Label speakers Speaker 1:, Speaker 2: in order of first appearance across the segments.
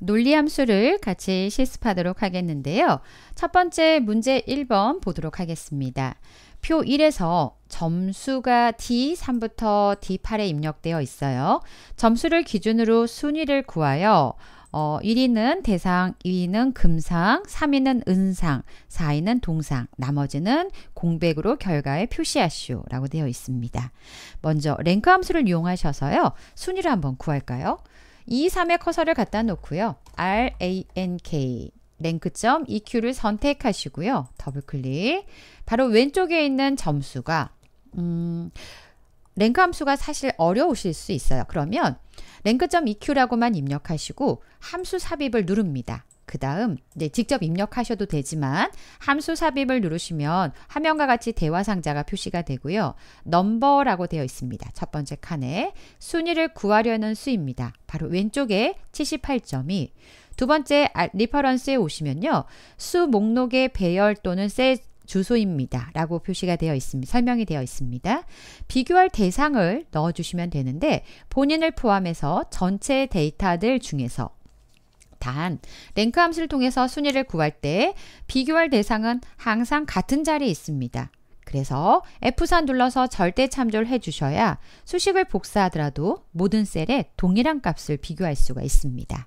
Speaker 1: 논리함수를 같이 실습하도록 하겠는데요. 첫 번째 문제 1번 보도록 하겠습니다. 표 1에서 점수가 D3부터 D8에 입력되어 있어요. 점수를 기준으로 순위를 구하여 어, 1위는 대상, 2위는 금상, 3위는 은상, 4위는 동상, 나머지는 공백으로 결과에 표시하시오 라고 되어 있습니다. 먼저 랭크 함수를 이용하셔서요. 순위를 한번 구할까요? 2, 3의 커서를 갖다 놓고요. rank 랭크점 eq를 선택하시고요. 더블클릭. 바로 왼쪽에 있는 점수가 음, 랭크 함수가 사실 어려우실 수 있어요. 그러면 랭크.eq라고만 입력하시고 함수 삽입을 누릅니다. 그 다음 이제 직접 입력하셔도 되지만 함수 삽입을 누르시면 화면과 같이 대화 상자가 표시가 되고요. 넘버라고 되어 있습니다. 첫 번째 칸에 순위를 구하려는 수입니다. 바로 왼쪽에 78점이 두 번째 아, 리퍼런스에 오시면요. 수 목록의 배열 또는 셀 주소입니다. 라고 표시가 되어 있습니다. 설명이 되어 있습니다. 비교할 대상을 넣어주시면 되는데 본인을 포함해서 전체 데이터들 중에서 단, 랭크 함수를 통해서 순위를 구할 때 비교할 대상은 항상 같은 자리에 있습니다. 그래서 f 3 눌러서 절대 참조를 해주셔야 수식을 복사하더라도 모든 셀에 동일한 값을 비교할 수가 있습니다.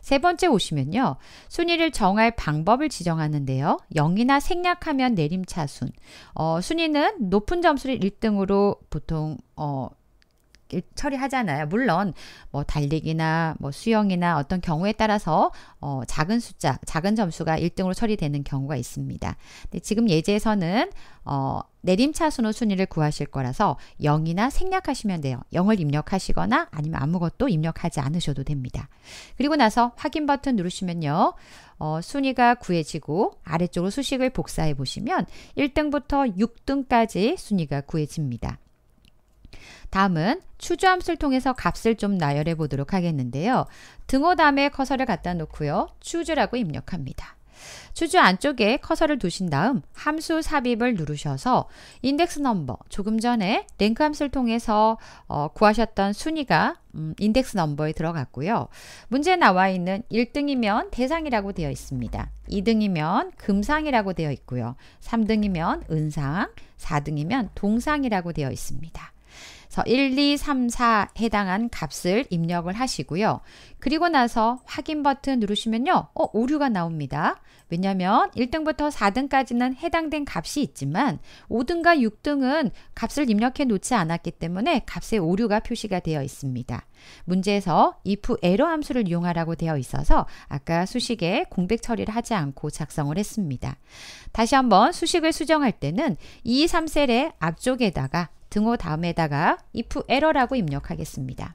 Speaker 1: 세 번째 오시면요. 순위를 정할 방법을 지정하는데요. 0이나 생략하면 내림차순. 어, 순위는 높은 점수를 1등으로 보통 어, 처리하잖아요. 물론 뭐 달리기나 뭐 수영이나 어떤 경우에 따라서 어 작은 숫자, 작은 점수가 1등으로 처리되는 경우가 있습니다. 근데 지금 예제에서는 어 내림차순호 순위를 구하실 거라서 0이나 생략하시면 돼요. 0을 입력하시거나 아니면 아무것도 입력하지 않으셔도 됩니다. 그리고 나서 확인 버튼 누르시면요. 어, 순위가 구해지고 아래쪽으로 수식을 복사해 보시면 1등부터 6등까지 순위가 구해집니다. 다음은 추주함수를 통해서 값을 좀 나열해 보도록 하겠는데요. 등호 다음에 커서를 갖다 놓고요. 추주라고 입력합니다. 추주 안쪽에 커서를 두신 다음 함수 삽입을 누르셔서 인덱스 넘버 조금 전에 랭크 함수를 통해서 어, 구하셨던 순위가 음, 인덱스 넘버에 들어갔고요. 문제에 나와 있는 1등이면 대상이라고 되어 있습니다. 2등이면 금상이라고 되어 있고요. 3등이면 은상, 4등이면 동상이라고 되어 있습니다. 그래서 1, 2, 3, 4 해당한 값을 입력을 하시고요. 그리고 나서 확인 버튼 누르시면요. 어, 오류가 나옵니다. 왜냐면 하 1등부터 4등까지는 해당된 값이 있지만 5등과 6등은 값을 입력해 놓지 않았기 때문에 값에 오류가 표시가 되어 있습니다. 문제에서 if error 함수를 이용하라고 되어 있어서 아까 수식에 공백 처리를 하지 않고 작성을 했습니다. 다시 한번 수식을 수정할 때는 2, 3셀의 앞쪽에다가 등호 다음에다가 if error라고 입력하겠습니다.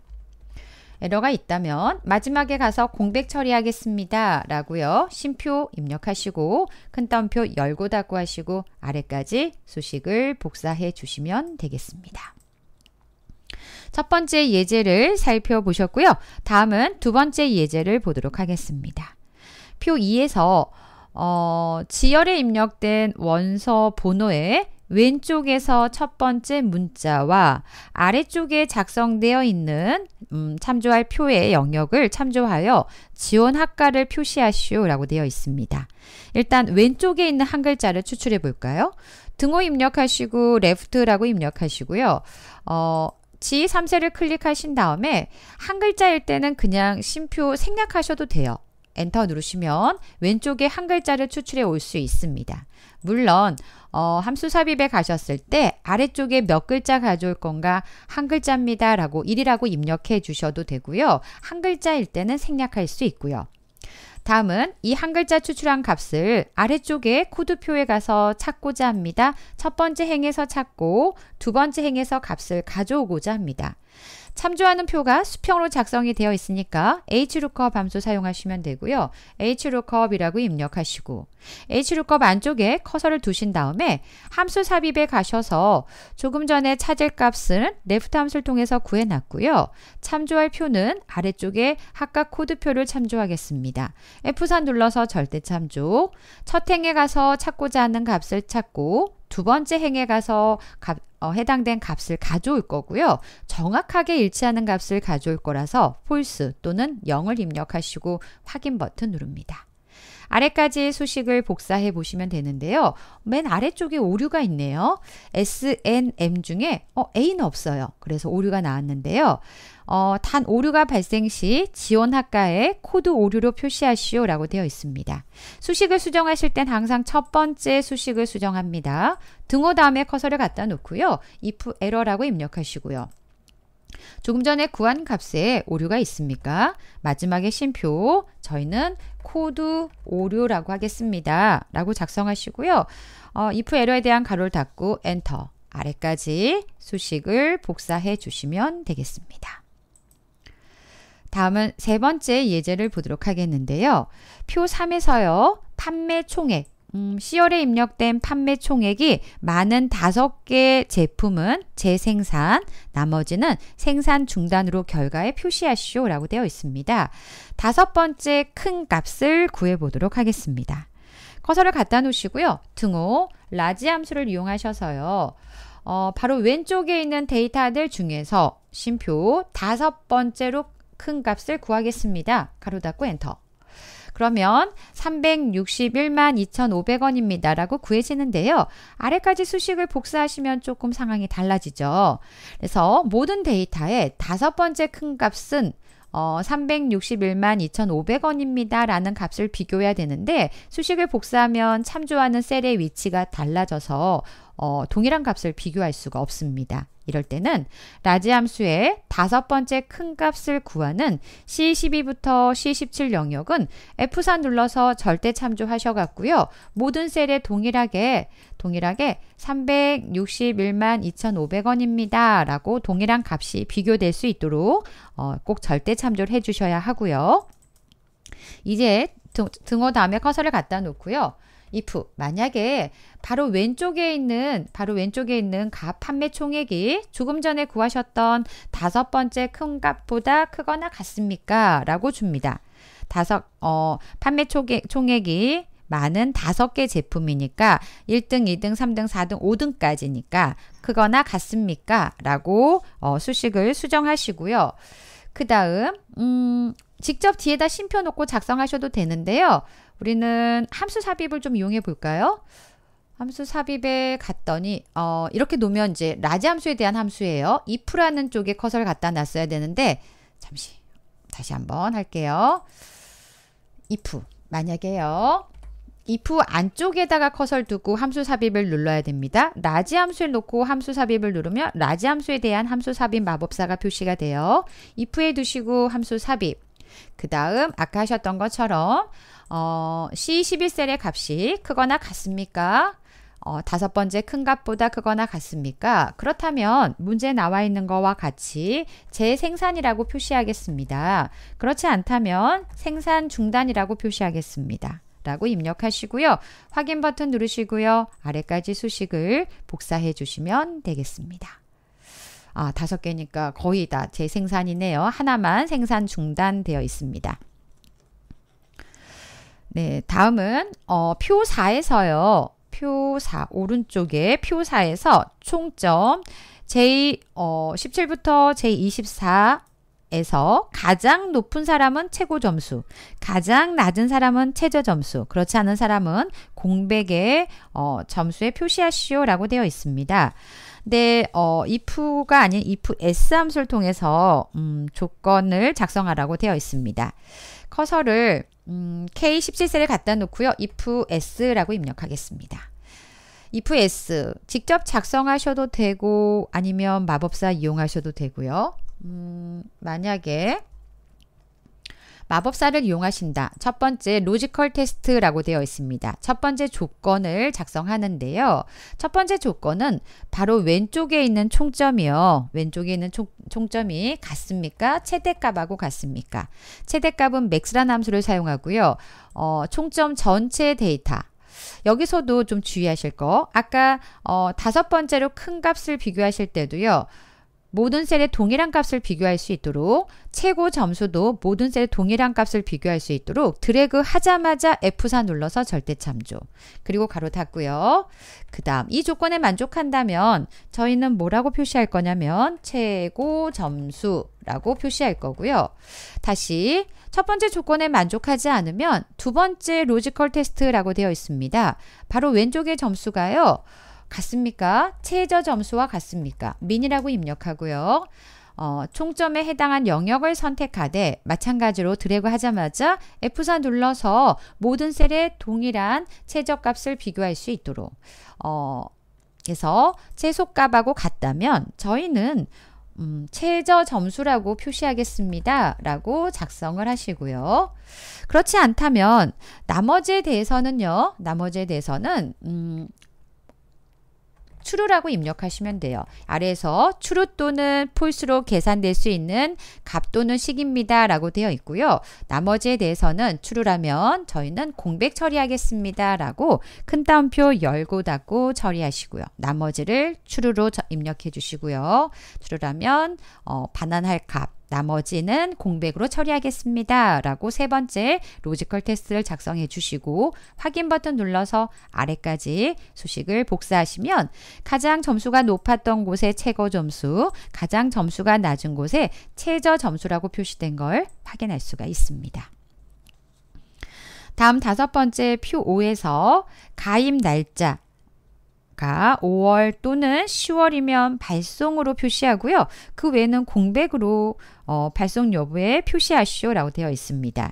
Speaker 1: 에러가 있다면 마지막에 가서 공백 처리하겠습니다. 라고요. 심표 입력하시고 큰따옴표 열고 닫고 하시고 아래까지 수식을 복사해 주시면 되겠습니다. 첫 번째 예제를 살펴보셨고요. 다음은 두 번째 예제를 보도록 하겠습니다. 표 2에서 어, 지열에 입력된 원서 번호에 왼쪽에서 첫 번째 문자와 아래쪽에 작성되어 있는 음, 참조할 표의 영역을 참조하여 지원 학과를 표시하시오라고 되어 있습니다. 일단 왼쪽에 있는 한 글자를 추출해 볼까요? 등호 입력하시고 left라고 입력하시고요. 어, G 3세를 클릭하신 다음에 한 글자일 때는 그냥 심표 생략하셔도 돼요. 엔터 누르시면 왼쪽에 한 글자를 추출해 올 수 있습니다. 물론 어, 함수 삽입에 가셨을 때 아래쪽에 몇 글자 가져올 건가 한 글자입니다 라고 1이라고 입력해 주셔도 되고요. 한 글자일 때는 생략할 수 있고요. 다음은 이 한 글자 추출한 값을 아래쪽에 코드표에 가서 찾고자 합니다. 첫 번째 행에서 찾고 두 번째 행에서 값을 가져오고자 합니다. 참조하는 표가 수평으로 작성이 되어 있으니까 hlookup 함수 사용하시면 되고요. hlookup이라고 입력하시고 hookup l 안쪽에 커서를 두신 다음에 함수 삽입에 가셔서 조금 전에 찾을 값은 left 함수를 통해서 구해놨고요. 참조할 표는 아래쪽에 각각 코드표를 참조하겠습니다. f 3 눌러서 절대 참조 첫 행에 가서 찾고자 하는 값을 찾고 두 번째 행에 가서 값, 어, 해당된 값을 가져올 거고요. 정확하게 일치하는 값을 가져올 거라서 false 또는 0을 입력하시고 확인 버튼 누릅니다. 아래까지의 수식을 복사해 보시면 되는데요. 맨 아래쪽에 오류가 있네요. SNM 중에 어, A는 없어요. 그래서 오류가 나왔는데요. 어, 단 오류가 발생 시 지원 학과에 코드 오류로 표시하시오 라고 되어 있습니다. 수식을 수정하실 땐 항상 첫 번째 수식을 수정합니다. 등호 다음에 커서를 갖다 놓고요. if e r r o r 라고 입력하시고요. 조금 전에 구한 값에 오류가 있습니까? 마지막에 심표 저희는 코드 오류라고 하겠습니다. 라고 작성하시고요. 어, if 에러에 대한 가로를 닫고 엔터 아래까지 수식을 복사해 주시면 되겠습니다. 다음은 세 번째 예제를 보도록 하겠는데요. 표 3에서요. 판매 총액 음, C열에 입력된 판매 총액이 많은 다섯 개 제품은 재생산, 나머지는 생산 중단으로 결과에 표시하시오 라고 되어 있습니다. 다섯 번째 큰 값을 구해보도록 하겠습니다. 커서를 갖다 놓으시고요. 등호, 라지 함수를 이용하셔서요. 어, 바로 왼쪽에 있는 데이터들 중에서 심표 다섯 번째로 큰 값을 구하겠습니다. 가로 닫고 엔터. 그러면 361만 2,500원입니다. 라고 구해지는데요. 아래까지 수식을 복사하시면 조금 상황이 달라지죠. 그래서 모든 데이터의 다섯 번째 큰 값은 어, 361만 2,500원입니다. 라는 값을 비교해야 되는데 수식을 복사하면 참조하는 셀의 위치가 달라져서 어, 동일한 값을 비교할 수가 없습니다. 이럴 때는 라지 함수의 다섯 번째 큰 값을 구하는 C12부터 C17 영역은 F4 눌러서 절대 참조하셔갖고요. 모든 셀에 동일하게 동일하게 361만 2,500원입니다. 라고 동일한 값이 비교될 수 있도록 어, 꼭 절대 참조를 해주셔야 하고요. 이제 등, 등호 다음에 커서를 갖다 놓고요. if 만약에 바로 왼쪽에 있는 바로 왼쪽에 있는 값 판매 총액이 조금 전에 구하셨던 다섯 번째 큰 값보다 크거나 같습니까? 라고 줍니다. 다섯 어 판매 총액, 총액이 많은 다섯 개 제품이니까 1등, 2등, 3등, 4등, 5등까지니까 크거나 같습니까? 라고 어, 수식을 수정하시고요. 그 다음 음, 직접 뒤에다 심펴놓고 작성하셔도 되는데요. 우리는 함수 삽입을 좀 이용해 볼까요? 함수 삽입에 갔더니 어, 이렇게 놓으면 이제 라지 함수에 대한 함수예요. if라는 쪽에 커서를 갖다 놨어야 되는데 잠시 다시 한번 할게요. if 만약에요. if 안쪽에다가 커서를 두고 함수 삽입을 눌러야 됩니다. 라지 함수를 놓고 함수 삽입을 누르면 라지 함수에 대한 함수 삽입 마법사가 표시가 돼요. if에 두시고 함수 삽입 그 다음 아까 하셨던 것처럼 어, C11셀의 값이 크거나 같습니까? 어, 다섯 번째 큰 값보다 크거나 같습니까? 그렇다면 문제 에 나와 있는 것과 같이 재생산이라고 표시하겠습니다. 그렇지 않다면 생산 중단이라고 표시하겠습니다. 라고 입력하시고요. 확인 버튼 누르시고요. 아래까지 수식을 복사해 주시면 되겠습니다. 아, 다섯 개니까 거의 다제 생산이네요. 하나만 생산 중단되어 있습니다. 네, 다음은 어, 표 4에서요. 표 4, 오른쪽에 표 4에서 총점 J 어, 17부터 J24 에서 가장 높은 사람은 최고 점수, 가장 낮은 사람은 최저 점수, 그렇지 않은 사람은 공백의 어, 점수에 표시하시오라고 되어 있습니다. 근데 네, 어, if가 아닌 if s 함수를 통해서 음, 조건을 작성하라고 되어 있습니다. 커서를 음, K17셀에 갖다 놓고요. if s라고 입력하겠습니다. if s 직접 작성하셔도 되고 아니면 마법사 이용하셔도 되고요. 음, 만약에 마법사를 이용하신다. 첫 번째 로지컬 테스트라고 되어 있습니다. 첫 번째 조건을 작성하는데요. 첫 번째 조건은 바로 왼쪽에 있는 총점이요. 왼쪽에 있는 총, 총점이 같습니까? 최대값하고 같습니까? 최대값은 맥스라 함수를 사용하고요. 어, 총점 전체 데이터 여기서도 좀 주의하실 거. 아까 어, 다섯 번째로 큰 값을 비교하실 때도요. 모든 셀의 동일한 값을 비교할 수 있도록 최고 점수도 모든 셀의 동일한 값을 비교할 수 있도록 드래그 하자마자 F4 눌러서 절대 참조 그리고 가로 닫고요. 그 다음 이 조건에 만족한다면 저희는 뭐라고 표시할 거냐면 최고 점수라고 표시할 거고요. 다시 첫 번째 조건에 만족하지 않으면 두 번째 로지컬 테스트라고 되어 있습니다. 바로 왼쪽의 점수가요. 같습니까? 최저 점수와 같습니까? 민이라고 입력하고요. 어, 총점에 해당한 영역을 선택하되 마찬가지로 드래그 하자마자 F4 눌러서 모든 셀에 동일한 최저값을 비교할 수 있도록 어, 해서 최소값하고 같다면 저희는 음, 최저 점수라고 표시하겠습니다. 라고 작성을 하시고요. 그렇지 않다면 나머지에 대해서는요. 나머지에 대해서는 음, 추루라고 입력하시면 돼요. 아래에서 추루 또는 폴스로 계산될 수 있는 값 또는 식입니다. 라고 되어 있고요. 나머지에 대해서는 추루라면 저희는 공백 처리하겠습니다. 라고 큰 따옴표 열고 닫고 처리하시고요. 나머지를 추루로 입력해 주시고요. 추루라면 어, 반환할 값 나머지는 공백으로 처리하겠습니다. 라고 세 번째 로지컬 테스트를 작성해 주시고 확인 버튼 눌러서 아래까지 수식을 복사하시면 가장 점수가 높았던 곳에 최고 점수, 가장 점수가 낮은 곳에 최저 점수라고 표시된 걸 확인할 수가 있습니다. 다음 다섯 번째 표 5에서 가입 날짜, 아까 5월 또는 10월이면 발송으로 표시하고요. 그 외에는 공백으로 어, 발송 여부에 표시하시오라고 되어 있습니다.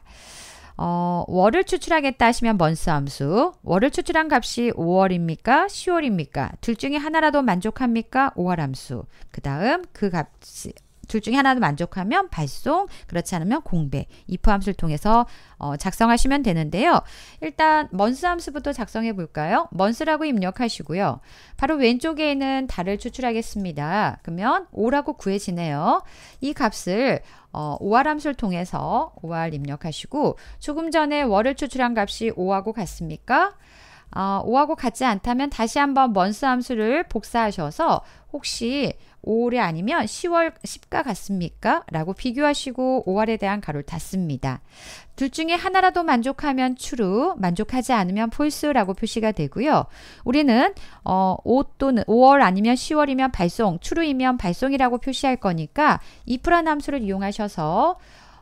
Speaker 1: 어, 월을 추출하겠다 하시면 먼스 함수. 월을 추출한 값이 5월입니까? 10월입니까? 둘 중에 하나라도 만족합니까? 5월 함수. 그 다음 그 값이 둘 중에 하나를 만족하면 발송, 그렇지 않으면 공배이 f 함수를 통해서 어, 작성하시면 되는데요. 일단 먼스 함수부터 작성해 볼까요? 먼스라고 입력하시고요. 바로 왼쪽에 있는 달을 추출하겠습니다. 그러면 5라고 구해지네요. 이 값을 어, OR 함수를 통해서 OR 입력하시고 조금 전에 월을 추출한 값이 5하고 같습니까? 어, 5하고 같지 않다면 다시 한번 먼스 함수를 복사하셔서 혹시 5월이 아니면 10월 10가 같습니까? 라고 비교하시고 5월에 대한 가로를 닫습니다. 둘 중에 하나라도 만족하면 t r 만족하지 않으면 f a 라고 표시가 되고요. 우리는 어, 5 또는 5월 아니면 10월이면 발송, t r 이면 발송이라고 표시할 거니까 if란 함수를 이용하셔서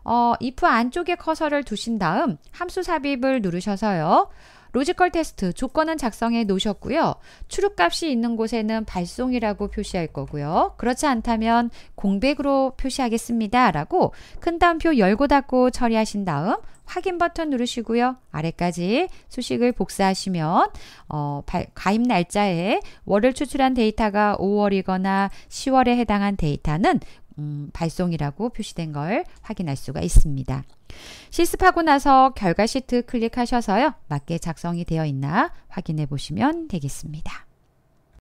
Speaker 1: 어, if 안쪽에 커서를 두신 다음 함수 삽입을 누르셔서요. 로지컬 테스트 조건은 작성해 놓으셨고요. 추룩값이 있는 곳에는 발송이라고 표시할 거고요. 그렇지 않다면 공백으로 표시하겠습니다. 라고 큰 따옴표 열고 닫고 처리하신 다음 확인 버튼 누르시고요. 아래까지 수식을 복사하시면 어, 가입 날짜에 월을 추출한 데이터가 5월이거나 10월에 해당한 데이터는 음, 발송이라고 표시된 걸 확인할 수가 있습니다. 실습하고 나서 결과 시트 클릭하셔서요. 맞게 작성이 되어 있나 확인해 보시면 되겠습니다.